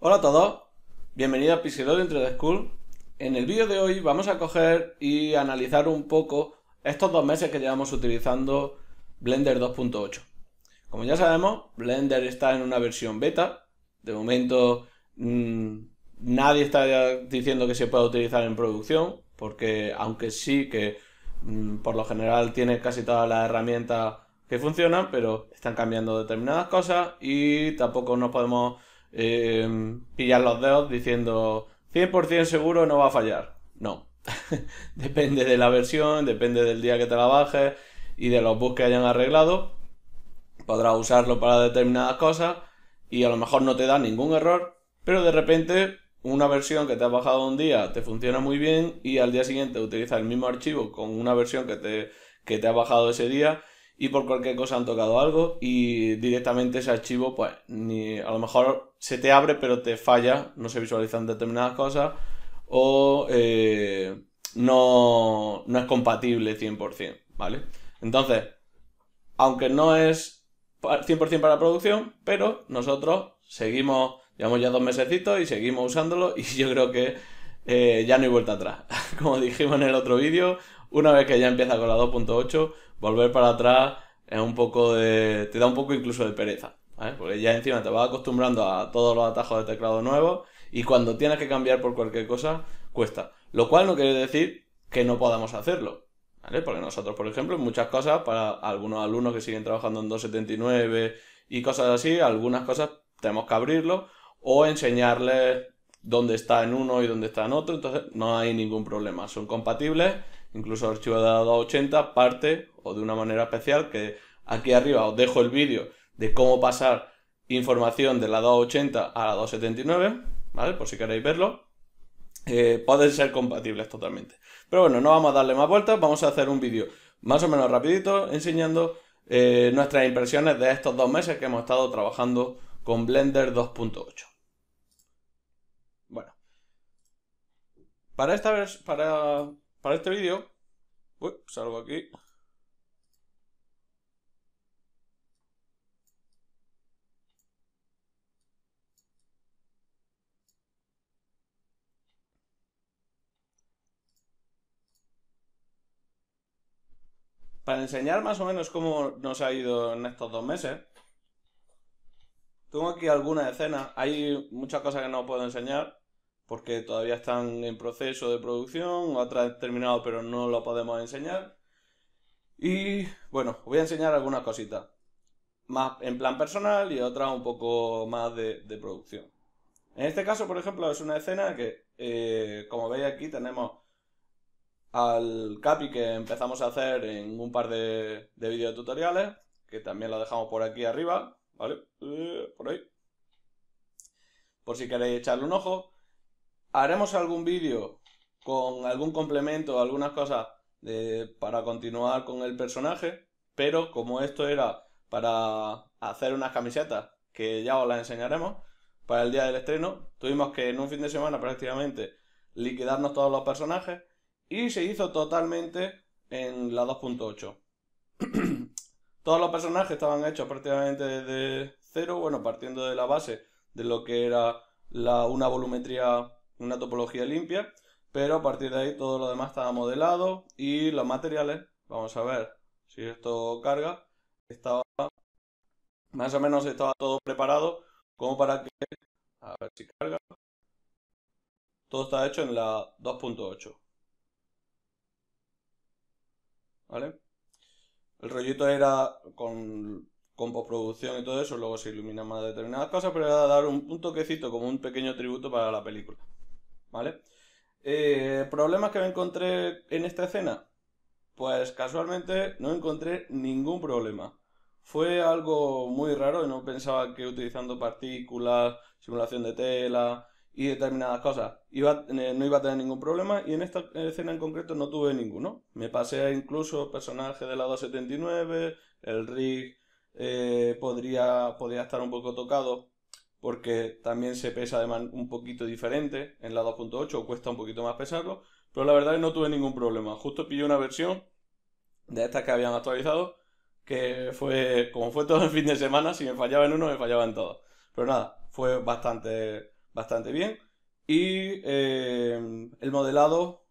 Hola a todos, bienvenidos a Pixelor dentro de School. En el vídeo de hoy vamos a coger y analizar un poco estos dos meses que llevamos utilizando Blender 2.8. Como ya sabemos, Blender está en una versión beta. De momento mm, nadie está diciendo que se pueda utilizar en producción, porque aunque sí que mm, por lo general tiene casi todas las herramientas que funcionan, pero están cambiando determinadas cosas y tampoco nos podemos Em, pillar los dedos diciendo 100% seguro no va a fallar. No. depende de la versión, depende del día que te la bajes y de los bugs que hayan arreglado. Podrás usarlo para determinadas cosas y a lo mejor no te da ningún error, pero de repente una versión que te has bajado un día te funciona muy bien y al día siguiente utiliza el mismo archivo con una versión que te, que te has bajado ese día y por cualquier cosa han tocado algo y directamente ese archivo pues ni a lo mejor se te abre pero te falla, no se visualizan determinadas cosas o eh, no, es compatible 100%, ¿vale? Entonces, aunque no es 100% para producción, pero nosotros seguimos, llevamos ya dos mesecitos y seguimos usándolo y yo creo que eh, ya no hay vuelta atrás. Como dijimos en el otro vídeo, una vez que ya empieza con la 2.8, volver para atrás es un poco de, te da un poco incluso de pereza, Porque ya encima te vas acostumbrando a todos los atajos de teclado nuevos y cuando tienes que cambiar por cualquier cosa, cuesta. Lo cual no quiere decir que no podamos hacerlo, Porque nosotros, por ejemplo, muchas cosas, para algunos alumnos que siguen trabajando en 279 y cosas así, algunas cosas tenemos que abrirlo o enseñarles dónde está en uno y dónde está en otro, entonces no hay ningún problema, son compatibles incluso archivo de la 2.80 parte o de una manera especial, que aquí arriba os dejo el vídeo de cómo pasar información de la 280 a la 279, ¿vale? Por si queréis verlo. Eh, pueden ser compatibles totalmente. Pero bueno, no vamos a darle más vueltas, vamos a hacer un vídeo más o menos rapidito enseñando eh, nuestras impresiones de estos dos meses que hemos estado trabajando con Blender 2.8. Bueno, para esta, vez, para para este vídeo, salgo aquí, para enseñar más o menos cómo nos ha ido en estos dos meses, tengo aquí alguna escena. Hay muchas cosas que no puedo enseñar porque todavía están en proceso de producción, otras terminado pero no lo podemos enseñar. Y bueno, voy a enseñar algunas cositas, más en plan personal y otras un poco más de, producción. En este caso, por ejemplo, es una escena que, eh, como veis aquí, tenemos al Capi que empezamos a hacer en un par de, de videotutoriales, que también lo dejamos por aquí arriba, eh, por ahí. Por si queréis echarle un ojo haremos algún vídeo con algún complemento, algunas cosas para continuar con el personaje, pero como esto era para hacer unas camisetas, que ya os las enseñaremos, para el día del estreno, tuvimos que en un fin de semana prácticamente liquidarnos todos los personajes y se hizo totalmente en la 2.8. todos los personajes estaban hechos prácticamente desde cero, bueno, partiendo de la base de lo que era una volumetría una topología limpia, pero a partir de ahí todo lo demás estaba modelado y los materiales, vamos a ver si esto carga, estaba más o menos estaba todo preparado como para que, a ver si carga, todo está hecho en la 2.8. ¿Vale? El rollito era con, con postproducción y todo eso, luego se iluminan más determinadas cosas, pero era dar un, un toquecito como un pequeño tributo para la película. Eh, ¿Problemas que me encontré en esta escena? Pues casualmente no encontré ningún problema. Fue algo muy raro y no pensaba que utilizando partículas, simulación de tela y determinadas cosas eh, no iba a tener ningún problema y en esta escena en concreto no tuve ninguno. Me pasé incluso personaje de la 279, el rig eh, podría, podría estar un poco tocado porque también se pesa un poquito diferente en la 2.8, cuesta un poquito más pesarlo, pero la verdad es que no tuve ningún problema. Justo pillé una versión de estas que habían actualizado, que fue, como fue todo el fin de semana, si me fallaba en uno, me fallaba en todos. Pero nada, fue bastante, bastante bien. Y eh, el modelado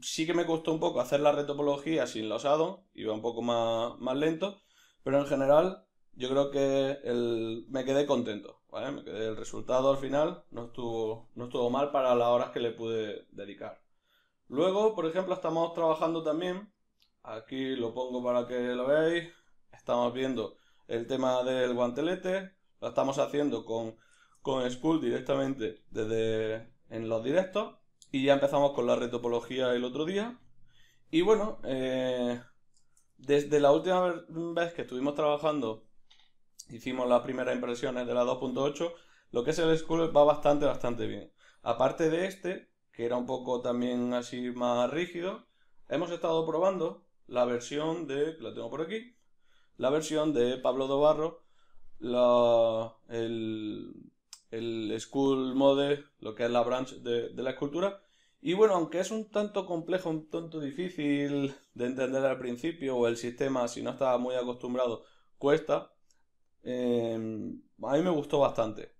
sí que me costó un poco hacer la retopología sin los addons, iba un poco más, más lento, pero en general yo creo que me quedé contento, el resultado al final no estuvo, no estuvo mal para las horas que le pude dedicar. Luego, por ejemplo, estamos trabajando también, aquí lo pongo para que lo veáis, estamos viendo el tema del guantelete, lo estamos haciendo con, con Spool directamente desde en los directos y ya empezamos con la retopología el otro día. Y bueno, eh, desde la última vez que estuvimos trabajando hicimos las primeras impresiones de la 2.8, lo que es el school va bastante, bastante bien. Aparte de este, que era un poco también así más rígido, hemos estado probando la versión de, la tengo por aquí, la versión de Pablo Dobarro, el, el School Mode, lo que es la branch de, la escultura. Y bueno, aunque es un tanto complejo, un tanto difícil de entender al principio, o el sistema, si no está muy acostumbrado, cuesta, Em, a mí me gustó bastante.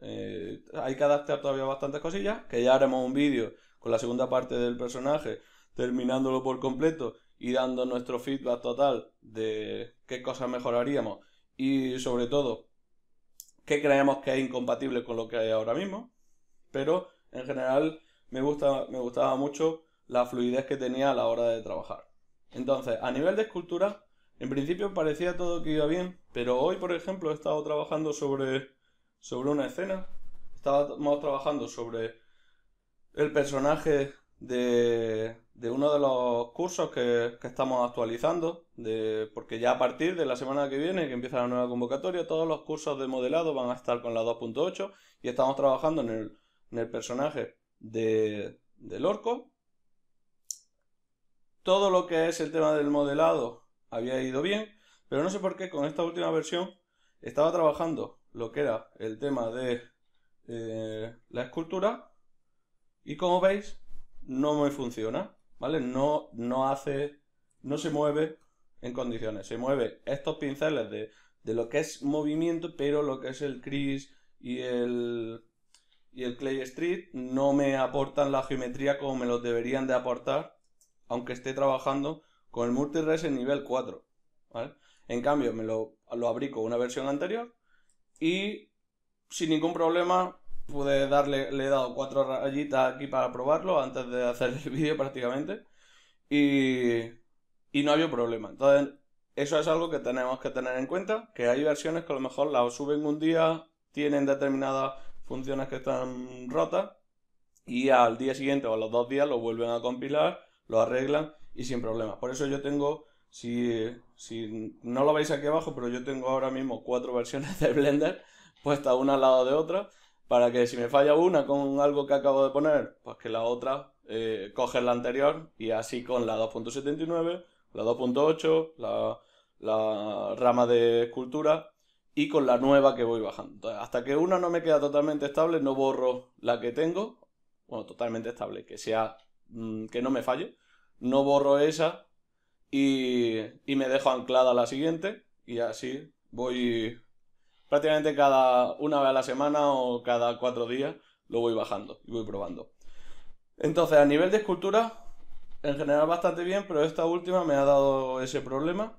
Eh, hay que adaptar todavía bastantes cosillas, que ya haremos un vídeo con la segunda parte del personaje, terminándolo por completo y dando nuestro feedback total de qué cosas mejoraríamos y sobre todo qué creemos que es incompatible con lo que hay ahora mismo. Pero en general me, gusta, me gustaba mucho la fluidez que tenía a la hora de trabajar. Entonces, a nivel de escultura, en principio parecía todo que iba bien, pero hoy, por ejemplo, he estado trabajando sobre, sobre una escena. Estábamos trabajando sobre el personaje de, de uno de los cursos que, estamos actualizando, de, porque ya a partir de la semana que viene, que empieza la nueva convocatoria, todos los cursos de modelado van a estar con la 2.8 y estamos trabajando en el, en el personaje de, del orco. Todo lo que es el tema del modelado había ido bien, pero no sé por qué con esta última versión estaba trabajando lo que era el tema de eh, la escultura y como veis no me funciona, ¿vale? No, no hace, no se mueve en condiciones, se mueve estos pinceles de, lo que es movimiento, pero lo que es el Cris y el, y el clay street no me aportan la geometría como me los deberían de aportar, aunque esté trabajando con el multires en nivel 4. En cambio, me lo, lo abrí con una versión anterior y sin ningún problema pude darle, le he dado cuatro rayitas aquí para probarlo antes de hacer el vídeo prácticamente y, y no había problema. Entonces, eso es algo que tenemos que tener en cuenta, que hay versiones que a lo mejor la suben un día, tienen determinadas funciones que están rotas y al día siguiente o a los dos días lo vuelven a compilar, lo arreglan y sin problemas, Por eso yo tengo, si, si no lo veis aquí abajo, pero yo tengo ahora mismo cuatro versiones de Blender puestas una al lado de otra para que si me falla una con algo que acabo de poner, pues que la otra eh, coge la anterior y así con la 2.79, la 2.8, la, rama de escultura y con la nueva que voy bajando. hasta que una no me queda totalmente estable, no borro la que tengo, bueno, totalmente estable, que sea mm, que no me falle, no borro esa y, me dejo anclada la siguiente y así voy prácticamente cada una vez a la semana o cada cuatro días lo voy bajando y voy probando. Entonces, a nivel de escultura, en general bastante bien, pero esta última me ha dado ese problema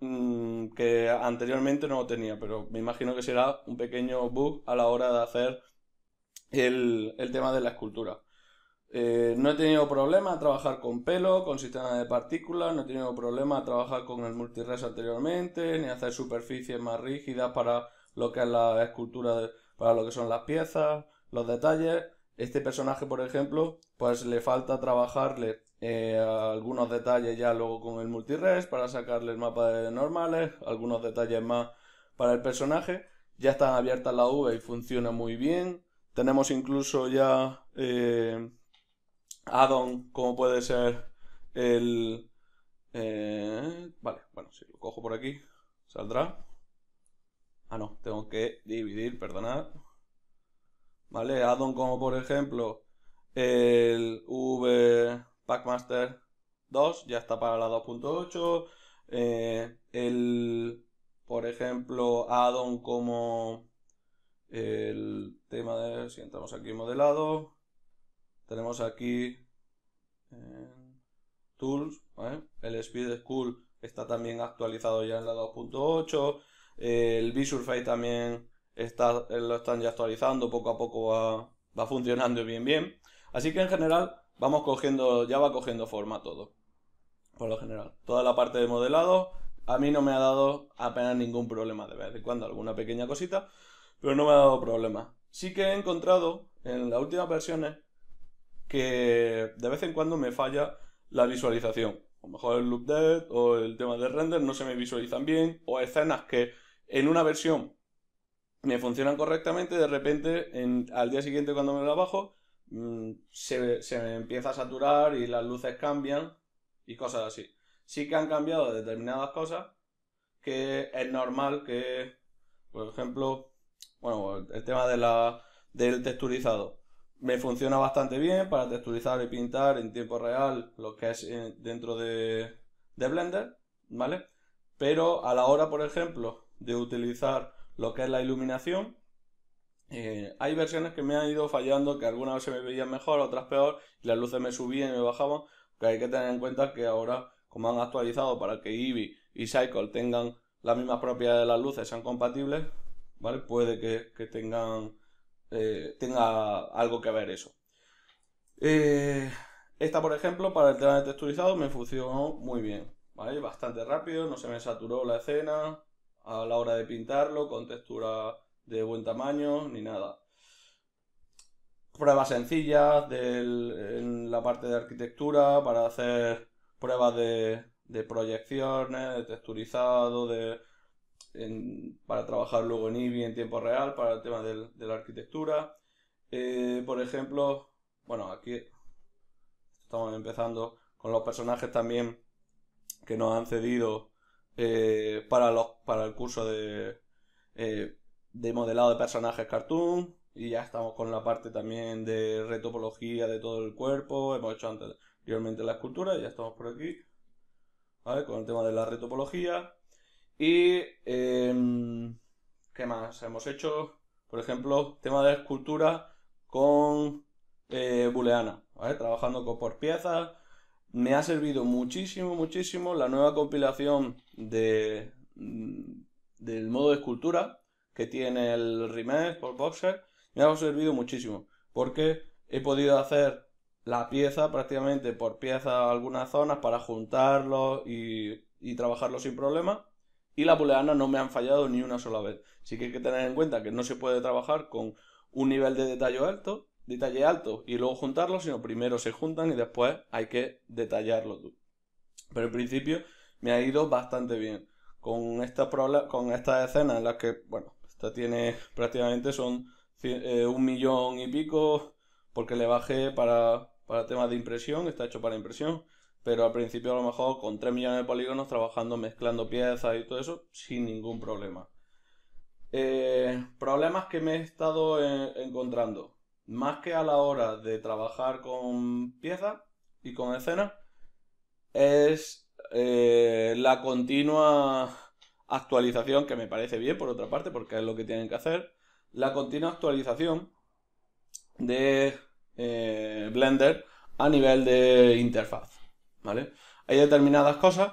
mm, que anteriormente no tenía, pero me imagino que será un pequeño bug a la hora de hacer el tema de la escultura. Eh, no he tenido problema a trabajar con pelo, con sistema de partículas, no he tenido problema a trabajar con el multires anteriormente, ni hacer superficies más rígidas para lo que es la escultura, para lo que son las piezas, los detalles. Este personaje, por ejemplo, pues le falta trabajarle eh, algunos detalles ya luego con el multires para sacarle el mapa de normales, algunos detalles más para el personaje. Ya están abiertas la V y funciona muy bien. Tenemos incluso ya... Eh, add-on, como puede ser el... Eh, vale, bueno, si lo cojo por aquí, saldrá. Ah, no, tengo que dividir, perdonad. Vale, add como por ejemplo el V Packmaster 2, ya está para la 2.8. Eh, el, por ejemplo, add como el tema de, si entramos aquí modelado, tenemos aquí eh, Tools, ¿eh? el Speed School está también actualizado ya en la 2.8, el Visurface también está, eh, lo están ya actualizando, poco a poco va, funcionando bien bien. Así que en general vamos cogiendo, ya va cogiendo forma todo, por lo general. Toda la parte de modelado a mí no me ha dado apenas ningún problema, de vez en cuando alguna pequeña cosita, pero no me ha dado problema. Sí que he encontrado en las últimas versiones que de vez en cuando me falla la visualización. A lo mejor el loop dead o el tema del render no se me visualizan bien, o escenas que en una versión me funcionan correctamente, de repente al día siguiente cuando me la bajo mm, se, me empieza a saturar y las luces cambian y cosas así. Sí que han cambiado determinadas cosas que es normal que, por ejemplo, bueno, el tema de la, del texturizado me funciona bastante bien para texturizar y pintar en tiempo real lo que es eh, dentro de, Blender, ¿vale? Pero a la hora, por ejemplo, de utilizar lo que es la iluminación, eh, hay versiones que me han ido fallando, que algunas se me veían mejor, otras peor, y las luces me subían y me bajaban, que hay que tener en cuenta que ahora, como han actualizado para que Eevee y Cycle tengan las mismas propiedades de las luces, sean compatibles, ¿vale? Puede que, que tengan eh, tenga algo que ver eso. Eh, esta, por ejemplo, para el tema de texturizado me funcionó muy bien. Bastante rápido, no se me saturó la escena a la hora de pintarlo, con textura de buen tamaño, ni nada. Pruebas sencillas en la parte de arquitectura para hacer pruebas de, de proyecciones, de texturizado, de para trabajar luego en IBI en tiempo real, para el tema de la arquitectura. Eh, por ejemplo, bueno, aquí estamos empezando con los personajes también que nos han cedido eh, para, los, para el curso de, eh, de modelado de personajes cartoon. Y ya estamos con la parte también de retopología de todo el cuerpo. Hemos hecho anteriormente la escultura y ya estamos por aquí. Con el tema de la retopología. Y, em, ¿qué más? Hemos hecho, por ejemplo, tema de escultura con eh, booleana, Trabajando por piezas. Me ha servido muchísimo, muchísimo la nueva compilación de, mm, del modo de escultura que tiene el remake por Boxer. Me ha servido muchísimo porque he podido hacer la pieza prácticamente por pieza algunas zonas para juntarlo y, y trabajarlo sin problema y la booleanas no me han fallado ni una sola vez. Así que hay que tener en cuenta que no se puede trabajar con un nivel de detalle alto, detalle alto y luego juntarlo, sino primero se juntan y después hay que detallarlo tú. Pero en principio me ha ido bastante bien. Con estas con escenas en las que, bueno, esta tiene prácticamente son eh, un millón y pico porque le bajé para, para temas de impresión, está hecho para impresión pero al principio a lo mejor con 3 millones de polígonos trabajando, mezclando piezas y todo eso, sin ningún problema. Eh, problemas que me he estado eh, encontrando, más que a la hora de trabajar con piezas y con escenas, es eh, la continua actualización, que me parece bien por otra parte, porque es lo que tienen que hacer, la continua actualización de Blender a nivel de interfaz. ¿vale? Hay determinadas cosas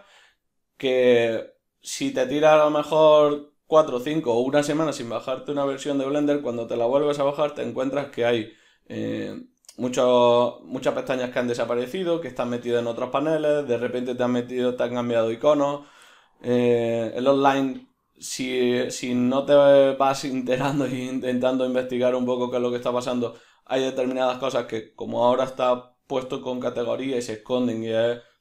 que si te tiras a lo mejor 4, 5 o una semana sin bajarte una versión de Blender, cuando te la vuelves a bajar te encuentras que hay eh, muchas pestañas que han desaparecido, que están metidas en otros paneles, de repente te han metido, te han cambiado iconos, eh, el online si, si, no te vas enterando e intentando investigar un poco qué es lo que está pasando, hay determinadas cosas que como ahora está puesto con categoría y se esconden y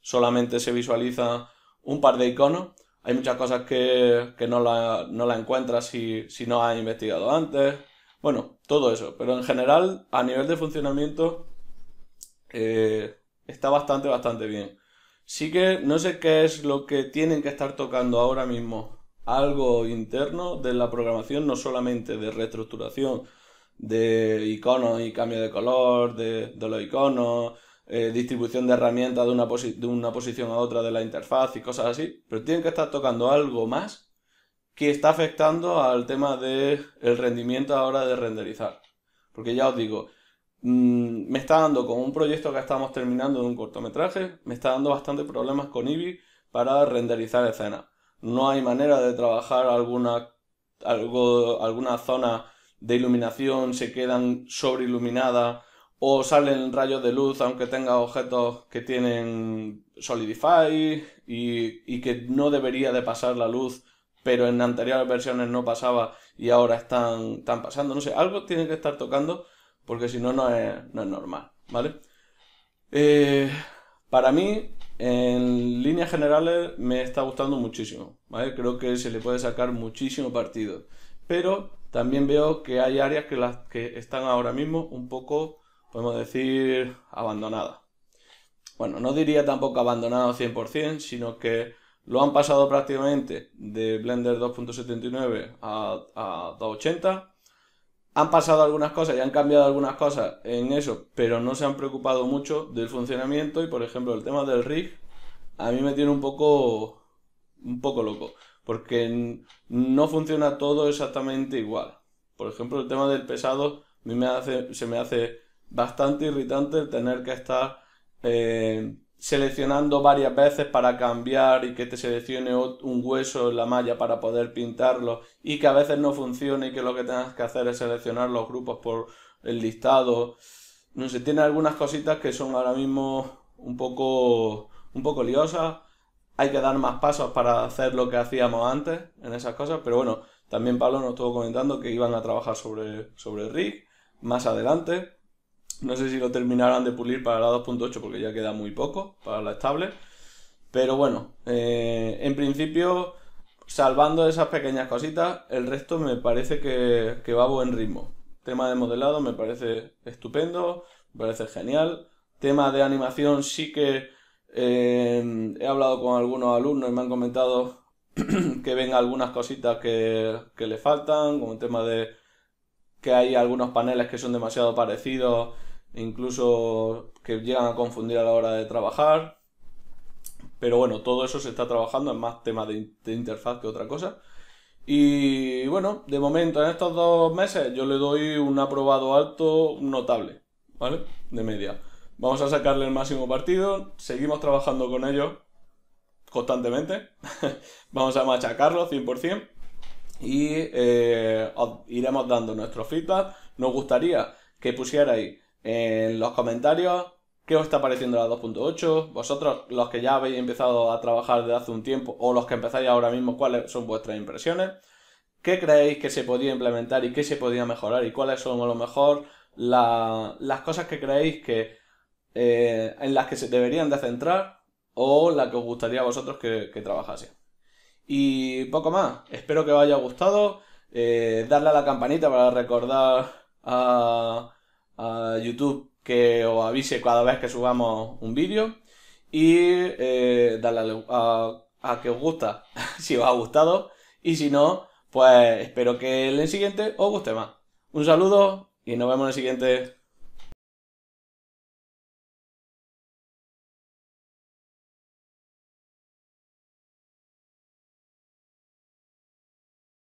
solamente se visualiza un par de iconos. Hay muchas cosas que, no, la, no encuentras si, no has investigado antes. Bueno, todo eso. Pero en general, a nivel de funcionamiento, eh, está bastante, bastante bien. Sí que no sé qué es lo que tienen que estar tocando ahora mismo. Algo interno de la programación, no solamente de reestructuración, de iconos y cambio de color de, los iconos, eh, distribución de herramientas de una, de una posición a otra de la interfaz y cosas así, pero tienen que estar tocando algo más que está afectando al tema del el rendimiento a hora de renderizar. Porque ya os digo, mm, me está dando con un proyecto que estamos terminando de un cortometraje, me está dando bastantes problemas con Eevee para renderizar escenas. No hay manera de trabajar alguna, algo, alguna zona de iluminación se quedan sobre iluminadas o salen rayos de luz aunque tenga objetos que tienen Solidify y, que no debería de pasar la luz pero en anteriores versiones no pasaba y ahora están, pasando. No sé, algo tiene que estar tocando porque si no, no es, no normal, ¿vale? Eh, para mí, en líneas generales, me está gustando muchísimo, Creo que se le puede sacar muchísimo partido, pero también veo que hay áreas que, las, que están ahora mismo un poco, podemos decir, abandonadas. Bueno, no diría tampoco abandonado 100%, sino que lo han pasado prácticamente de Blender 2.79 a, 2.80. Han pasado algunas cosas y han cambiado algunas cosas en eso, pero no se han preocupado mucho del funcionamiento y, por ejemplo, el tema del rig a mí me tiene un poco, un poco loco porque no funciona todo exactamente igual. Por ejemplo, el tema del pesado a mí se me hace bastante irritante el tener que estar eh, seleccionando varias veces para cambiar y que te seleccione un hueso en la malla para poder pintarlo y que a veces no funcione y que lo que tengas que hacer es seleccionar los grupos por el listado. No sé, tiene algunas cositas que son ahora mismo un poco, un poco liosas hay que dar más pasos para hacer lo que hacíamos antes en esas cosas, pero bueno, también Pablo nos estuvo comentando que iban a trabajar sobre, sobre RIG más adelante. No sé si lo terminarán de pulir para la 2.8 porque ya queda muy poco para la estable. Pero bueno, eh, en principio, salvando esas pequeñas cositas, el resto me parece que, que va a buen ritmo. Tema de modelado me parece estupendo, me parece genial. Tema de animación sí que Em, he hablado con algunos alumnos y me han comentado que ven algunas cositas que, le faltan, como el tema de que hay algunos paneles que son demasiado parecidos, incluso que llegan a confundir a la hora de trabajar. Pero bueno, todo eso se está trabajando, es más tema de, de interfaz que otra cosa. Y bueno, de momento en estos dos meses yo le doy un aprobado alto notable, ¿vale? De media. Vamos a sacarle el máximo partido. Seguimos trabajando con ellos constantemente. Vamos a machacarlo 100%. Y eh, os iremos dando nuestro feedback. Nos gustaría que pusierais en los comentarios qué os está pareciendo la 2.8. Vosotros, los que ya habéis empezado a trabajar desde hace un tiempo o los que empezáis ahora mismo, cuáles son vuestras impresiones. ¿Qué creéis que se podía implementar y qué se podía mejorar? ¿Y cuáles son a lo mejor las cosas que creéis que eh, en las que se deberían de centrar o la que os gustaría a vosotros que, trabajase. Y poco más, espero que os haya gustado, eh, darle a la campanita para recordar a, YouTube que os avise cada vez que subamos un vídeo y eh, darle a, que os gusta si os ha gustado y si no, pues espero que el siguiente os guste más. Un saludo y nos vemos en el siguiente.